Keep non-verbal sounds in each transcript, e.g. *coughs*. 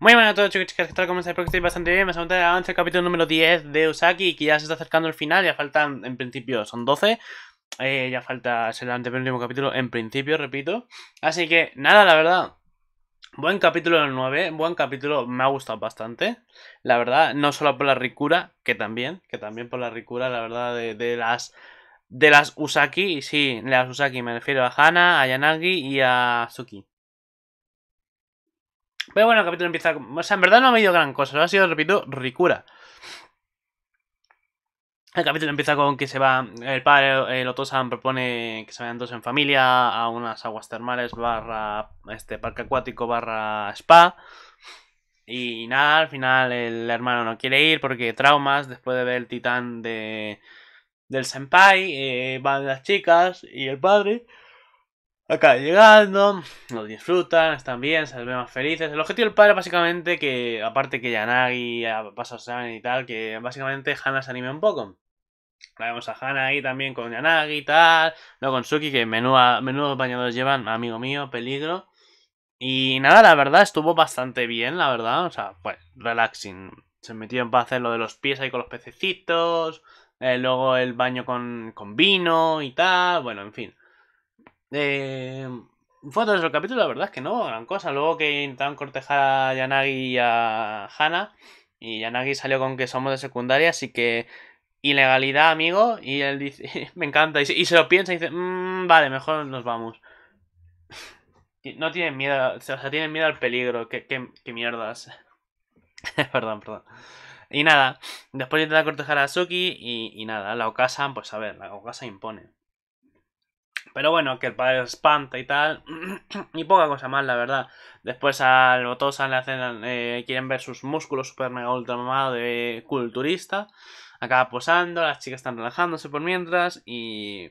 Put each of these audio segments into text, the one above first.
Muy buenas a todos chicos y chicas, que tal? ¿Cómo estáis? Espero que estéis bastante bien. Me a de avance el capítulo número 10 de Usaki, que ya se está acercando el final, ya faltan, en principio, son 12. Eh, ya falta, el antepenúltimo capítulo, en principio, repito. Así que, nada, la verdad, Buen capítulo 9, buen capítulo, me ha gustado bastante. La verdad, no solo por la ricura, que también, que también por la ricura, la verdad, de, las de las Usaki, sí, de las Usaki, me refiero a Hana, a Yanagi y a Suki. Pero bueno, el capítulo empieza. O sea, en verdad no ha habido gran cosa, ha sido, repito, ricura. El capítulo empieza con que se va, el padre el eh, Otosan propone que se vayan dos en familia a unas aguas termales barra este parque acuático barra spa. Y nada, al final el hermano no quiere ir porque traumas después de ver el titán de, del senpai, eh, van las chicas y el padre. Acá llegando, lo disfrutan, están bien, se ven más felices. El objetivo del padre básicamente que, aparte que Yanagi eh, pasa o y tal, que básicamente Hana se anime un poco. La vemos a Hana ahí también con Yanagi y tal. luego con Suki, que menudo bañadores llevan, amigo mío, peligro. Y nada, la verdad, estuvo bastante bien, la verdad. O sea, pues, relaxing. Se metieron para hacer lo de los pies ahí con los pececitos. Eh, luego el baño con, con, vino y tal. Bueno, en fin. Eh, fotos del capítulo, la verdad es que no, gran cosa. Luego que intentaron cortejar a Yanagi y a Hana. Y Yanagi salió con que somos de secundaria, así que ilegalidad, amigo. Y él dice, *laughs* me encanta. Y se, lo piensa y dice, mm, vale, mejor nos vamos. No tienen miedo, o sea, tienen miedo al peligro. Qué, qué, mierdas. *laughs* perdón, perdón. Y nada, después intenta cortejar a Suki y, y, nada, la Ocasan pues a ver, la Okasan impone. Pero bueno, que el padre espanta y tal. *clears throat* y poca cosa más, la verdad. Después al botosa le hacen. Eh, quieren ver sus músculos super mega ultra de culturista. Acaba posando, las chicas están relajándose por mientras. Y.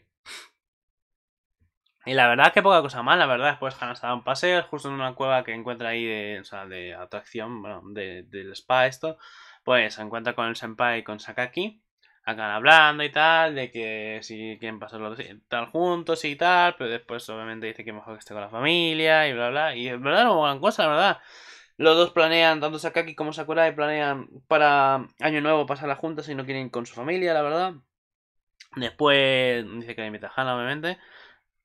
Y la verdad que poca cosa más, la verdad. Después Hannah se da un paseo, justo en una cueva que encuentra ahí de, de atracción, bueno, del spa, esto. Pues se encuentra con el senpai y con Sakaki acaban hablando y tal, de que si quieren pasarlo tal juntos y tal, pero después obviamente dice que mejor que esté con la familia y bla bla. Y es verdad, no gran cosa, la verdad. Los dos planean, tanto Sakaki como Sakurai, planean para Año Nuevo pasarla juntas y no quieren ir con su familia, la verdad. Después dice que invita a Hannah obviamente.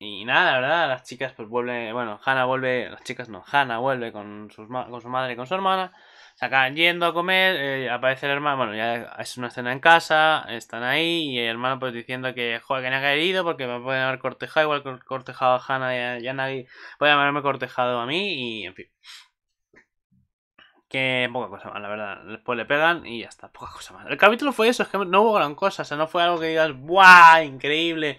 Y nada, la verdad, las chicas pues vuelven, bueno, Hanna vuelve, las chicas no, Hannah vuelve con, sus, con su madre y con su hermana se acaban yendo a comer, eh, aparece el hermano, bueno, ya es una escena en casa, están ahí y el hermano pues diciendo que joder, que no ha caído porque me pueden haber cortejado, igual que cortejado a Hannah y a, a nadie, puede haberme cortejado a mí y en fin. Que poca cosa más, la verdad. Después le pegan y ya está, poca cosa más. El capítulo fue eso, es que no hubo gran cosa, o sea, no fue algo que digas, ¡buah! Increíble.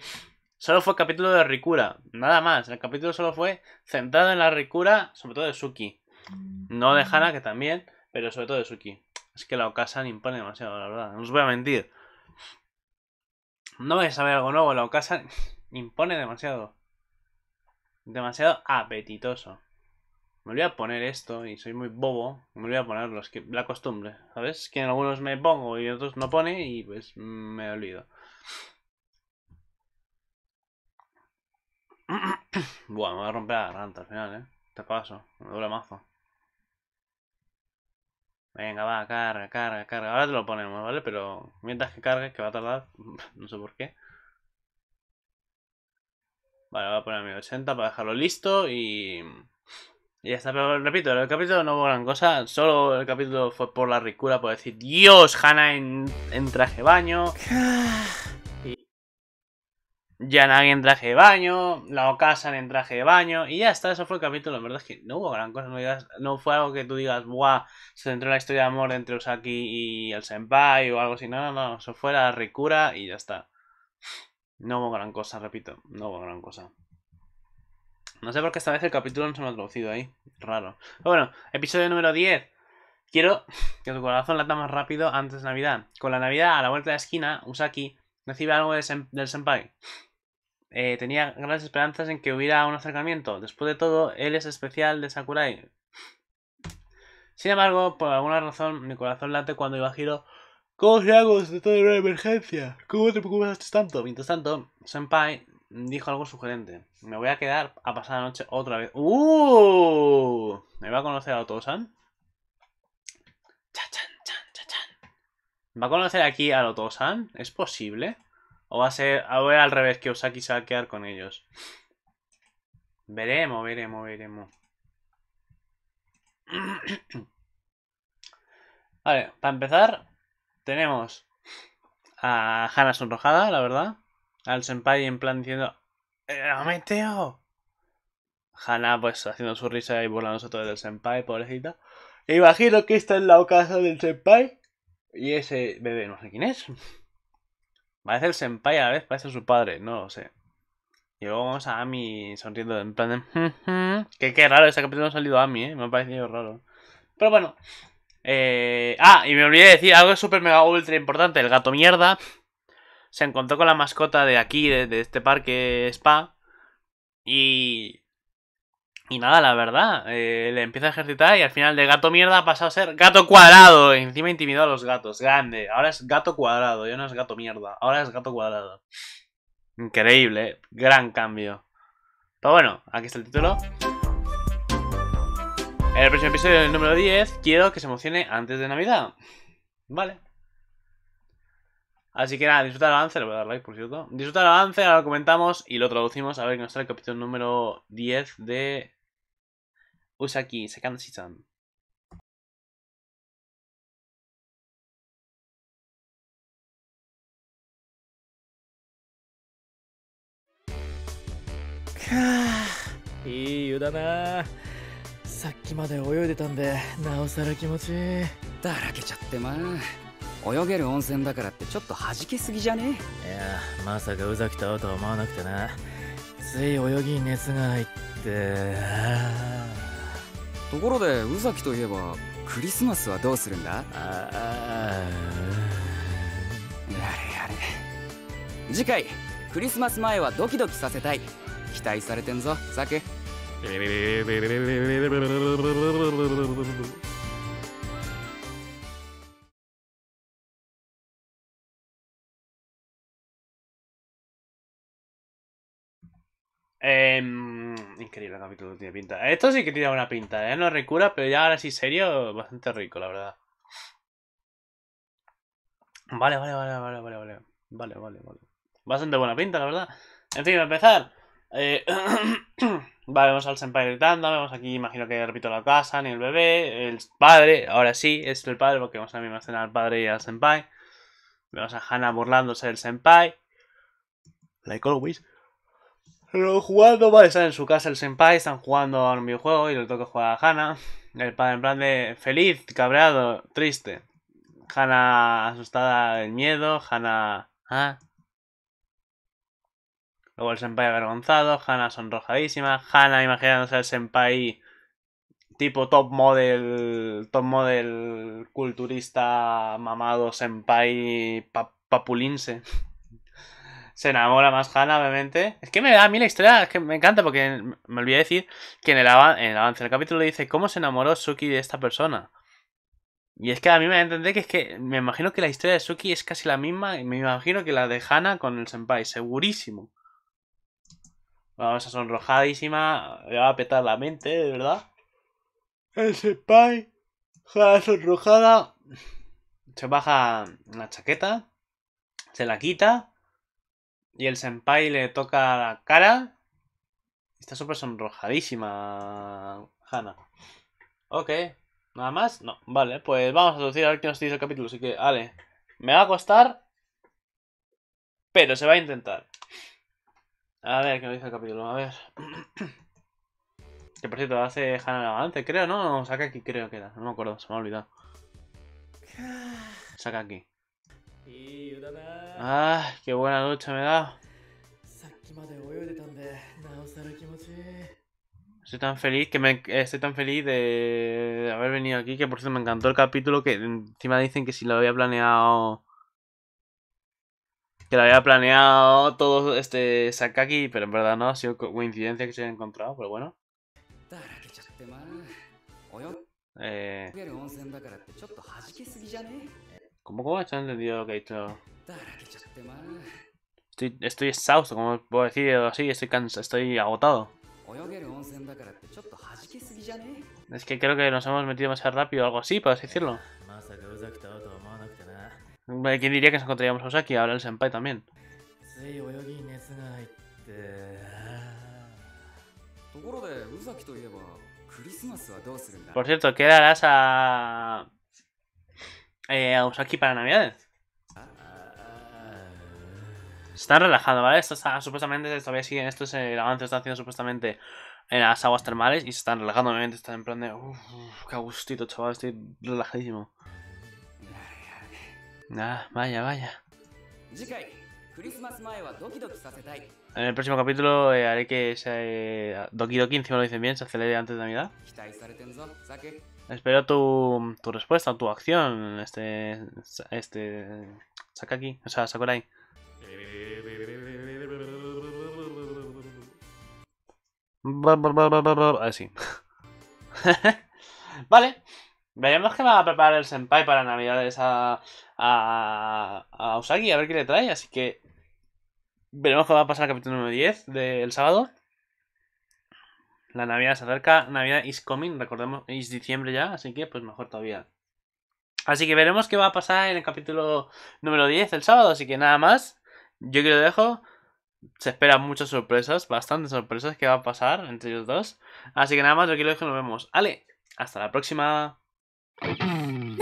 Solo fue el capítulo de Ricura, nada más. El capítulo solo fue centrado en la Ricura, sobre todo de Suki. No de mm. Hana, que también. Pero sobre todo de Suki. Es que la Ocasan impone demasiado, la verdad. No os voy a mentir. No vais a ver algo nuevo. La Ocasan *laughs* impone demasiado. Demasiado apetitoso. Me voy a poner esto y soy muy bobo. Me voy a poner los que, la costumbre. ¿Sabes? Que en algunos me pongo y otros no pone y pues me olvido. *clears throat* Buah, me voy a romper la garganta al final, eh. Te paso, me mazo. Venga, va, carga, carga, carga. Ahora te lo ponemos, ¿vale? Pero mientras que cargue, que va a tardar, *laughs* no sé por qué. Vale, voy a poner mi 80 para dejarlo listo y... Y ya está, pero repito, el capítulo no hubo gran cosa, solo el capítulo fue por la ricura, por decir, Dios, Hannah en, en traje baño. Ya nadie en traje de baño, la Ocasan en traje de baño, y ya está, eso fue el capítulo. La verdad es que no hubo gran cosa, no, fue algo que tú digas, ¡buah! Se centró la historia de amor entre Usaki y el Senpai o algo así. No, no, no, eso fue la ricura y ya está. No hubo gran cosa, repito, no hubo gran cosa. No sé por qué esta vez el capítulo no se me ha traducido ahí, raro. Pero bueno, episodio número 10. Quiero *laughs* que tu corazón lata más rápido antes de Navidad. Con la Navidad a la vuelta de la esquina, Usaki recibe algo del Senpai. Eh, tenía grandes esperanzas en que hubiera un acercamiento. Después de todo, él es especial de Sakurai. Sin embargo, por alguna razón, mi corazón late cuando iba a giro ¿Cómo se hago de toda una emergencia? ¿Cómo te preocupas tanto? Mientras tanto, Senpai dijo algo sugerente. Me voy a quedar a pasar la noche otra vez. ¡Uh! ¿Me va a conocer a Otosan? va a conocer aquí a Otosan? ¿Es posible? O va a ser a ver al revés, que Osaki se va quedar con ellos. Veremos, veremos, veremos. *clears throat* Vale, para empezar, tenemos a Hannah sonrojada, la verdad. Al senpai en plan diciendo, ¡No eh, me pues haciendo su risa y burlándose todo del senpai, pobrecita. Imagino que está en la ocasión del senpai y ese bebé no sé quién es. Parece el senpai a la vez, parece su padre, no lo sé. Y vamos a Ami sonriendo en plan de... que qué raro, ese capítulo no ha salido Ami, ¿eh? Me ha parecido raro. Pero bueno. Eh, ah, y me olvidé de decir algo súper mega ultra importante. El gato mierda se encontró con la mascota de aquí, de este parque spa. Y y nada, la verdad, eh, le empieza a ejercitar y al final de gato mierda ha pasado a ser gato cuadrado. Encima intimidó a los gatos, grande. Ahora es gato cuadrado, ya no es gato mierda, ahora es gato cuadrado. Increíble, eh. gran cambio. Pero bueno, aquí está el título. En el próximo episodio el número 10 quiero que se emocione antes de Navidad. Vale. Así que nada, disfruta el avance, le voy a dar like por cierto. Disfruta el avance, ahora lo comentamos y lo traducimos a ver qué nos trae el capítulo número 10 de シー坂梨さん。いい湯だなさっきまで泳いでたんでなおさら気持ちいいだらけちゃってまあ泳げる温泉だからってちょっと弾けすぎじゃねいやまさかうざと会うとは思わなくてなつい泳ぎに熱が入ってところで宇崎といえばクリスマスはどうするんだああやれやれ次回クリスマス前はドキドキさせたい期待されてんぞザクえー、Increíble el capítulo, tiene pinta. Esto sí que tiene buena pinta, ¿eh? No recura, pero ya ahora sí serio, bastante rico, la verdad. Vale, vale, vale, vale, vale, vale. Vale, vale, vale. Bastante buena pinta, la verdad. En fin, a empezar. Eh, *coughs* vale, vemos al senpai gritando, vemos aquí, imagino que repito la casa, ni el bebé, el padre, ahora sí, es el padre, porque vamos a la al padre y al senpai. Vemos a Hannah burlándose del senpai. Like always. Pero jugando, vale, están en su casa el senpai, están jugando a un videojuego y le toca jugar a Hana. El padre en plan de feliz, cabreado, triste. Hana asustada del miedo, Hana... ¿Ah? Luego el senpai avergonzado, Hana sonrojadísima, Hana imaginándose al senpai tipo top model, top model culturista mamado senpai papulinse se enamora más Hannah, obviamente. Es que me da a mí la historia, es que me encanta porque me olvidé decir que en el, avance del capítulo dice cómo se enamoró Suki de esta persona. Y es que a mí me da que es que me imagino que la historia de Suki es casi la misma, y me imagino que la de Hannah con el senpai, segurísimo. Vamos a sonrojadísima, le va a petar la mente, de verdad. El senpai, Hannah sonrojada, se baja la chaqueta, se la quita y el senpai le toca la cara. Está súper sonrojadísima, Hanna. Ok, nada más. No, vale, pues vamos a traducir a ver qué nos dice el capítulo. Así que, vale, me va a costar, pero se va a intentar. A ver qué nos dice el capítulo, a ver. *clears throat* que por cierto, hace el avance, creo, ¿no? Saca aquí, creo que era. No me acuerdo, se me ha olvidado. *sighs* Saca aquí. Ah, qué buena lucha me da. Estoy tan feliz que me eh, estoy tan feliz de haber venido aquí que por cierto, me encantó el capítulo que encima dicen que si lo había planeado que lo había planeado todo este Sakaki, pero en verdad no, ha sido coincidencia que se haya encontrado, pero bueno. Eh... ¿Cómo, cómo? ¿Has entendido lo que ha hecho. Este estoy, estoy exhausto, como puedo decir así, estoy cansado, estoy agotado. Es que creo que nos hemos metido más rápido o algo así, por así decirlo. ¿Quién diría que nos encontraríamos a Osaki? Ahora el senpai también. Por cierto, ¿qué darás a... Eh, a Usaki para Navidades? están relajado, ¿vale? Esto supuestamente todavía esto es el avance que están haciendo supuestamente en las aguas termales y se están relajando, obviamente están en plan de, uff, qué gustito, chaval, estoy relajadísimo. Ah, vaya, vaya. En el próximo capítulo eh, haré que sea eh, Doki Doki, encima lo dicen bien, se acelere antes de Navidad. Espero tu, tu respuesta, tu acción, este, este, Sakaki, o sea, ahí Así. *laughs* vale. Veremos qué va a preparar el Senpai para Navidades a, a, a Usagi, a ver qué le trae. Así que veremos qué va a pasar el capítulo número 10 del sábado. La Navidad se acerca, Navidad is coming, recordemos, es diciembre ya, así que pues mejor todavía. Así que veremos qué va a pasar en el capítulo número 10 el sábado, así que nada más. Yo que lo dejo se esperan muchas sorpresas, bastantes sorpresas que va a pasar entre ellos dos. Así que nada más, Yo quiero que nos vemos. Ale, hasta la próxima. Mm.